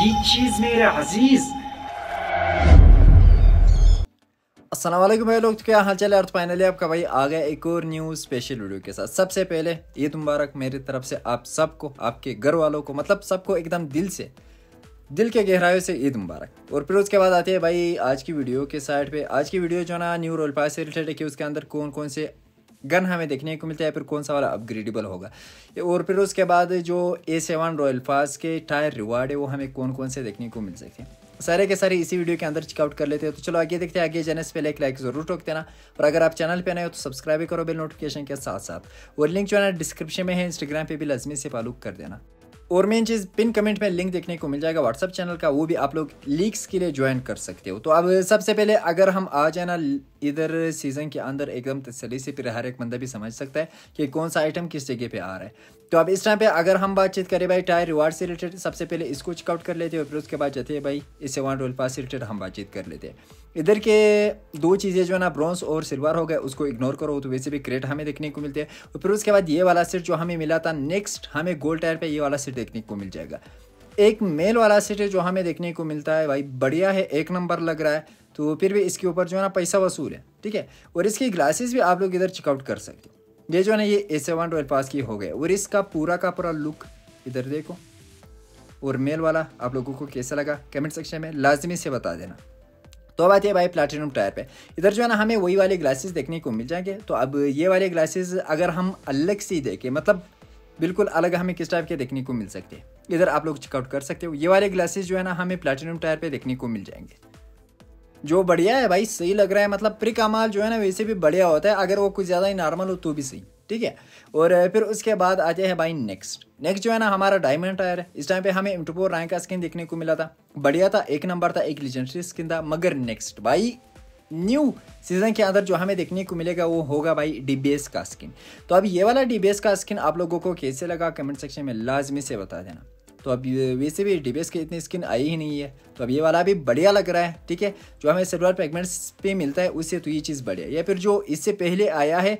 ये चीज मेरे अजीज असलम भाई लोग तो क्या हाल चाल अर्थ फाइनली आपका भाई आ गया एक और न्यूज़ स्पेशल वीडियो के साथ सबसे पहले ये मुबारक मेरी तरफ से आप सबको आपके घर वालों को मतलब सबको एकदम दिल से दिल के गहराइयों से ईद मुबारक और फिर उसके बाद आते हैं भाई आज की वीडियो के साइड पे आज की वीडियो जो ना न्यू रोल पास से रिलेटेड है कि उसके अंदर कौन कौन से गन हमें देखने को मिलता है फिर कौन सा वाला अपग्रेडेबल होगा और फिर उसके बाद जो ए सेवन रॉयल फास के टायर रिवार्ड है वो हमें कौन कौन से देखने को मिल सकते हैं सारे के सारे इसी वीडियो के अंदर चेकआउट कर लेते हैं तो चलो आगे देखते हैं आगे जाने से पहले एक लाइक जरूर ठोक देना और अगर आप चैनल पर नए हो तो सब्सक्राइब करो बिल नोटिफिकेशन के साथ साथ और लिंक जो है ना डिस्क्रिप्शन में है इंस्टाग्राम पर भी लजमी से फॉलो कर देना और मेन चीज़ पिन कमेंट में लिंक देखने को मिल जाएगा व्हाट्सअप चैनल का वो भी आप लोग लीक्स के लिए ज्वाइन कर सकते हो तो अब सबसे पहले अगर हम आ जाना इधर सीज़न के अंदर एकदम तसली से फिर हर एक बंदा भी समझ सकता है कि कौन सा आइटम किस जगह पे आ रहा है तो अब इस टाइम पे अगर हम बातचीत करें भाई टायर रिवार्ड से रिलेटेड सबसे पहले इसको चेकआउट कर लेते हैं और फिर उसके बाद जाते हैं भाई इससे वन रोल पास से रिलेटेड हम बातचीत कर लेते हैं इधर के दो चीज़ें जो है ना ब्रॉन्स और सिल्वर हो गए उसको इग्नोर करो तो वैसे भी क्रेट हमें देखने को मिलते हैं और फिर उसके बाद ये वाला सेट जो हमें मिला था नेक्स्ट हमें गोल्ड टायर पे ये वाला सेट देखने को मिल जाएगा एक मेल वाला सेट है जो हमें देखने को मिलता है भाई बढ़िया है एक नंबर लग रहा है तो फिर भी इसके ऊपर जो है ना पैसा वसूल है ठीक है और इसकी ग्लासेस भी आप लोग इधर चेकआउट कर सकते हो ये जो है ना ये ए सेवन ट्वेल्व पास की हो गए और इसका पूरा का पूरा लुक इधर देखो और मेल वाला आप लोगों को कैसा लगा कमेंट सेक्शन में लाजमी से बता देना तो अब आते है भाई प्लाटिनम टायर पे इधर जो है ना हमें वही वाले ग्लासेस देखने को मिल जाएंगे तो अब ये वाले ग्लासेस अगर हम अलग से देखें मतलब बिल्कुल अलग हमें किस टाइप के देखने को मिल सकते हैं इधर आप लोग चेकआउट कर सकते हो ये वाले ग्लासेस जो है ना हमें प्लाटिनम टायर पे देखने को मिल जाएंगे जो बढ़िया है भाई सही लग रहा है मतलब प्रिक जो है ना वैसे भी बढ़िया होता है अगर वो कुछ ज़्यादा ही नॉर्मल हो तो भी सही ठीक है और फिर उसके बाद आ जाए भाई नेक्स्ट नेक्स्ट जो है ना हमारा डायमंड टायर है इस टाइम पे हमें इंटरपोर राय का स्किन देखने को मिला था बढ़िया था एक नंबर था एक लिजेंडरी स्किन था मगर नेक्स्ट भाई न्यू सीजन के अंदर जो हमें देखने को मिलेगा वो होगा भाई डीबीएस का स्किन तो अब ये वाला डीबीएस का स्किन आप लोगों को कैसे लगा कमेंट सेक्शन में लाजमी से बता देना तो अब वैसे भी डीबीएस के इतनी स्किन आई ही नहीं है तो अब ये वाला भी बढ़िया लग रहा है ठीक है जो हमें सिल्वर पेगमेंट्स पे मिलता है उससे तो ये चीज़ बढ़िया या फिर जो इससे पहले आया है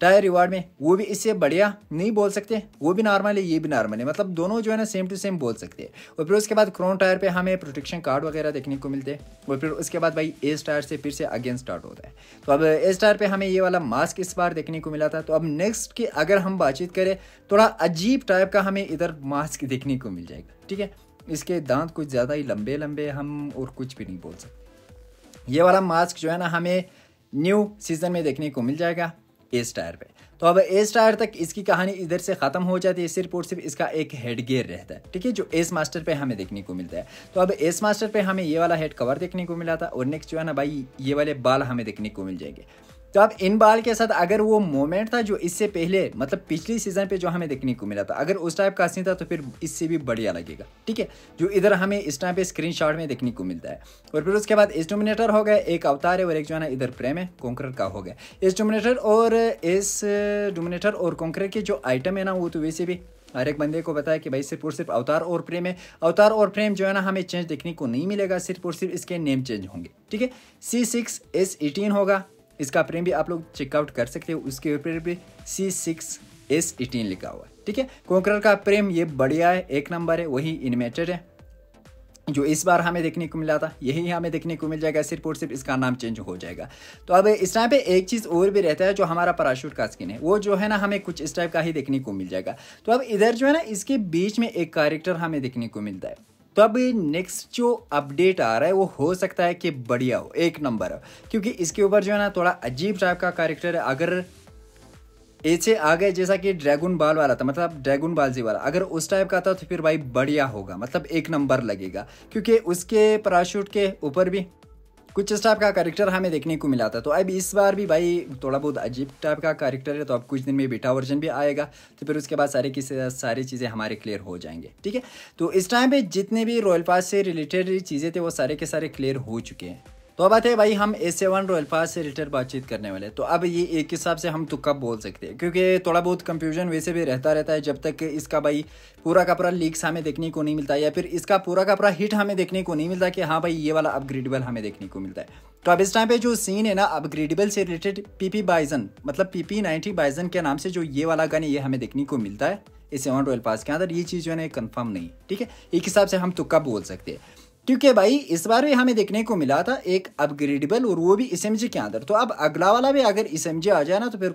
टायर रिवार्ड में वो भी इससे बढ़िया नहीं बोल सकते वो भी नॉर्मल है ये भी नॉर्मल है मतलब दोनों जो है ना सेम टू सेम बोल सकते हैं और फिर उसके बाद क्रोन टायर पे हमें प्रोटेक्शन कार्ड वगैरह देखने को मिलते हैं और फिर उसके बाद भाई एस टायर से फिर से अगेन स्टार्ट होता है तो अब एस टायर पर हमें ये वाला मास्क इस बार देखने को मिला था तो अब नेक्स्ट की अगर हम बातचीत करें थोड़ा अजीब टाइप का हमें इधर मास्क देखने को मिल जाएगा ठीक है इसके दांत कुछ ज़्यादा ही लंबे लंबे हम और कुछ भी नहीं बोल सकते ये वाला मास्क जो है ना हमें न्यू सीज़न में देखने को मिल जाएगा एस टायर पे तो अब एस टायर तक इसकी कहानी इधर से ख़त्म हो जाती है सिर्फ और सिर्फ इसका एक हेड गियर रहता है ठीक है जो एस मास्टर पे हमें देखने को मिलता है तो अब एस मास्टर पे हमें ये वाला हेड कवर देखने को मिला था और नेक्स्ट जो है ना भाई ये वाले बाल हमें देखने को मिल जाएंगे तो अब इन बाल के साथ अगर वो मोमेंट था जो इससे पहले मतलब पिछली सीजन पे जो हमें देखने को मिला था अगर उस टाइप का सीन था तो फिर इससे भी बढ़िया लगेगा ठीक है जो इधर हमें इस टाइम पे स्क्रीनशॉट में देखने को मिलता है और फिर उसके बाद एस्टोमिनेटर हो गया एक अवतार है और एक जो है ना इधर प्रेम है कॉन्कर का हो गया एस्टोमिनेटर और इस डोमिनेटर और कॉन्कर के जो आइटम है ना वो तो वैसे भी हर एक बंदे को बताया कि भाई सिर्फ और सिर्फ अवतार और प्रेम है अवतार और प्रेम जो है ना हमें चेंज देखने को नहीं मिलेगा सिर्फ और सिर्फ इसके नेम चेंज होंगे ठीक है सी सिक्स एस एटीन होगा इसका प्रेम भी आप लोग चेकआउट कर सकते हो उसके ऊपर भी सी सिक्स एस एटीन लिखा हुआ है ठीक है कोंकरर का फ्रेम ये बढ़िया है एक नंबर है वही इन्वेटर है जो इस बार हमें देखने को मिला था यही हमें देखने को मिल जाएगा सिर्फ और सिर्फ इसका नाम चेंज हो जाएगा तो अब इस टाइम पे एक चीज़ और भी रहता है जो हमारा पैराशूट का स्किन है वो जो है ना हमें कुछ इस टाइप का ही देखने को मिल जाएगा तो अब इधर जो है ना इसके बीच में एक कैरेक्टर हमें देखने को मिलता है तब नेक्स्ट जो अपडेट आ रहा है वो हो सकता है कि बढ़िया हो एक नंबर क्योंकि इसके ऊपर जो है ना थोड़ा अजीब टाइप का कैरेक्टर है अगर ऐसे आ गए जैसा कि ड्रैगन बाल वाला था मतलब ड्रैगन बाल जी वाला अगर उस टाइप का था तो फिर भाई बढ़िया होगा मतलब एक नंबर लगेगा क्योंकि उसके पैराशूट के ऊपर भी कुछ इस टाइप का करेक्टर हमें देखने को मिला था तो अब इस बार भी भाई थोड़ा बहुत अजीब टाइप का करेक्टर है तो अब कुछ दिन में बेटा वर्जन भी आएगा तो फिर उसके बाद सारे की सारी चीज़ें हमारे क्लियर हो जाएंगे ठीक है तो इस टाइम पर जितने भी रॉयल पास से रिलेटेड चीज़ें थे वो सारे के सारे क्लियर हो चुके हैं तो अब आते हैं भाई हम ए सेवन रॉयल पास से रिलेटेड बातचीत करने वाले तो अब ये एक हिसाब से हम तो कब बोल सकते हैं क्योंकि थोड़ा बहुत कंफ्यूजन वैसे भी रहता रहता है जब तक इसका भाई पूरा का पूरा लीक्स हमें देखने को नहीं मिलता या फिर इसका पूरा का पूरा हिट हमें देखने को नहीं मिलता कि हाँ भाई ये वाला अपग्रेडेबल हमें देखने को मिलता है तो अब इस टाइम पे जो सीन है ना अपग्रेडेबल से रिलेटेड पीपी बाइजन मतलब पीपी नाइनटी बाइजन के नाम से जो ये वाला गन ये हमें देखने को मिलता है इस सेवन रॉयल पास के अंदर ये चीज़ जो है ना कन्फर्म नहीं ठीक है एक हिसाब से हम तुक्का बोल सकते हैं क्योंकि भाई इस बार भी हमें देखने को मिला था एक अपग्रेडेबल और वो भी एस के अंदर तो अब अगला वाला भी अगर एस आ जाए ना तो फिर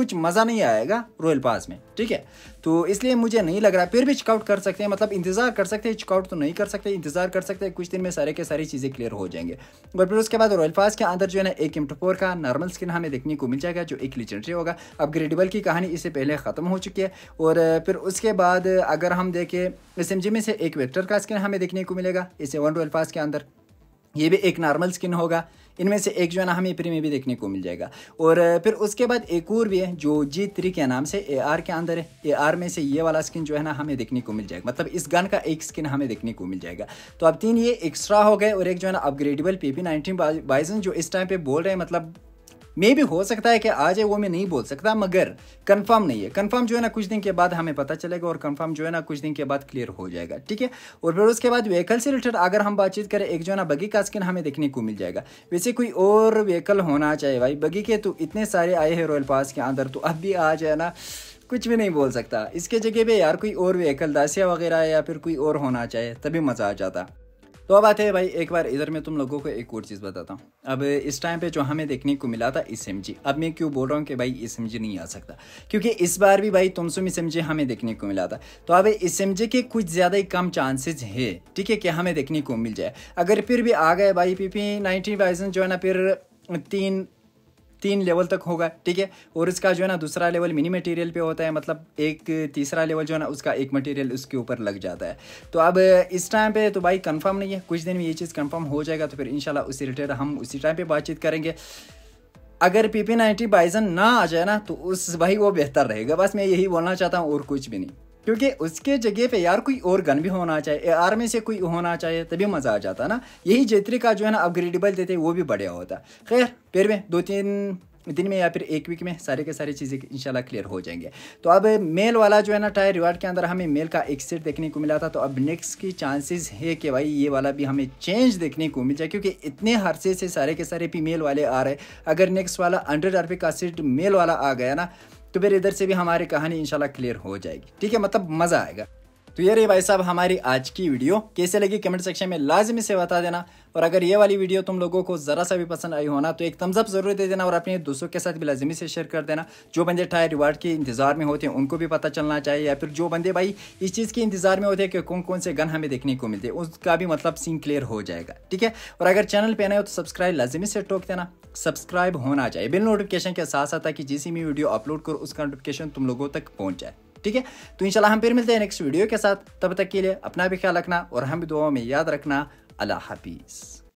कुछ मज़ा नहीं आएगा रॉयल पास में ठीक है तो इसलिए मुझे नहीं लग रहा फिर भी चेकआउट कर सकते हैं मतलब इंतज़ार कर सकते हैं चेकआउट तो नहीं कर सकते इंतज़ार कर सकते हैं कुछ दिन में सारे के सारी चीज़ें क्लियर हो जाएंगे और फिर उसके बाद रॉयल पास के अंदर जो है ना एक फोर का नॉर्मल स्किन हमें देखने को मिल जाएगा जो एक लीजेंड्री होगा अपग्रेडेबल की कहानी इससे पहले ख़त्म हो चुकी है और फिर उसके बाद अगर हम देखें एस में से एक वेक्टर का स्किन हमें देखने को मिलेगा इसे वन रॉयल पास के अंदर ये भी एक नॉर्मल स्किन होगा इनमें से एक जो है ना हमें प्री में भी देखने को मिल जाएगा और फिर उसके बाद एक और भी है जो जी थ्री के नाम से ए आर के अंदर है ए आर में से ये वाला स्किन जो है ना हमें देखने को मिल जाएगा मतलब इस गन का एक स्किन हमें देखने को मिल जाएगा तो अब तीन ये एक्स्ट्रा हो गए और एक जो है ना upgradeable P P nineteen Bizon जो इस टाइम पर बोल रहे हैं मतलब मे भी हो सकता है कि आ जाए वो मैं नहीं बोल सकता मगर कंफर्म नहीं है कंफर्म जो है ना कुछ दिन के बाद हमें पता चलेगा और कंफर्म जो है ना कुछ दिन के बाद क्लियर हो जाएगा ठीक है और फिर उसके बाद व्हीकल से रिलेटेड अगर हम बातचीत करें एक जो है ना बगी का स्किन हमें देखने को मिल जाएगा वैसे कोई और व्हीकल होना चाहिए भाई बगी के तो इतने सारे आए हैं रॉयल पास के अंदर तो अब भी आ जाए ना कुछ भी नहीं बोल सकता इसके जगह पे यार कोई और व्हीकल दासिया वगैरह या फिर कोई और होना चाहिए तभी मज़ा आ जाता तो अब आते हैं भाई एक बार इधर मैं तुम लोगों को एक और चीज़ बताता हूँ अब इस टाइम पे जो हमें देखने को मिला था एस एम जी अब मैं क्यों बोल रहा हूँ कि भाई एस एम जी नहीं आ सकता क्योंकि इस बार भी भाई तुमसुम इस एम जी हमें देखने को मिला था तो अब एस जी के कुछ ज़्यादा ही कम चांसेज है ठीक है कि हमें देखने को मिल जाए अगर फिर भी आ गए भाई पी पी नाइनटी जो है ना फिर तीन तीन लेवल तक होगा ठीक है और इसका जो है ना दूसरा लेवल मिनी मटेरियल पे होता है मतलब एक तीसरा लेवल जो है ना उसका एक मटेरियल उसके ऊपर लग जाता है तो अब इस टाइम पे तो भाई कंफर्म नहीं है कुछ दिन में ये चीज़ कंफर्म हो जाएगा तो फिर इनशाला उसी रिलेटेड हम उसी टाइम पर बातचीत करेंगे अगर पी पी बाइजन ना आ जाए ना तो उस भाई वो बेहतर रहेगा बस मैं यही बोलना चाहता हूँ और कुछ भी नहीं क्योंकि उसके जगह पे यार कोई और गन भी होना चाहिए आर में से कोई होना चाहिए तभी मज़ा आ जाता ना यही जेत्री का जो है ना अपग्रेडेबल देते वो भी बढ़िया होता खैर फिर में दो तीन दिन में या फिर एक वीक में सारे के सारी चीज़ें इंशाल्लाह क्लियर हो जाएंगे तो अब मेल वाला जो है ना टायर रिवार्ड के अंदर हमें मेल का एक सेट देखने को मिला था तो अब नेक्स्ट की चांसेस है कि भाई ये वाला भी हमें चेंज देखने को मिल जाए क्योंकि इतने हरसे से सारे के सारे भी मेल वाले आ रहे अगर नेक्स्ट वाला हंड्रेड आर का सेट मेल वाला आ गया ना तो फिर इधर से भी हमारी कहानी इंशाल्लाह क्लियर हो जाएगी ठीक है मतलब मज़ा आएगा तो ये रही भाई साहब हमारी आज की वीडियो कैसे लगी कमेंट सेक्शन में लाजमी से बता देना और अगर ये वाली वीडियो तुम लोगों को ज़रा सा भी पसंद आई हो ना तो एक थम्सअप ज़रूर दे देना और अपने दोस्तों के साथ भी लाजमी से शेयर कर देना जो बंदे टायर रिवार्ड के इंतज़ार में होते हैं उनको भी पता चलना चाहिए या फिर जो बंदे भाई इस चीज़ के इंतज़ार में होते हैं कि कौन कौन से गन हमें देखने को मिलते हैं उसका भी मतलब सीन क्लियर हो जाएगा ठीक है और अगर चैनल पर नए हो तो सब्सक्राइब लाजमी से टोक देना सब्सक्राइब होना चाहिए बिल नोटिफिकेशन के साथ साथ ताकि जिस भी वीडियो अपलोड करो उसका नोटिफिकेशन तुम लोगों तक पहुँच जाए ठीक है तो इंशाल्लाह हम फिर मिलते हैं नेक्स्ट वीडियो के साथ तब तक के लिए अपना भी ख्याल रखना और हम भी दुआओं में याद रखना على حبيس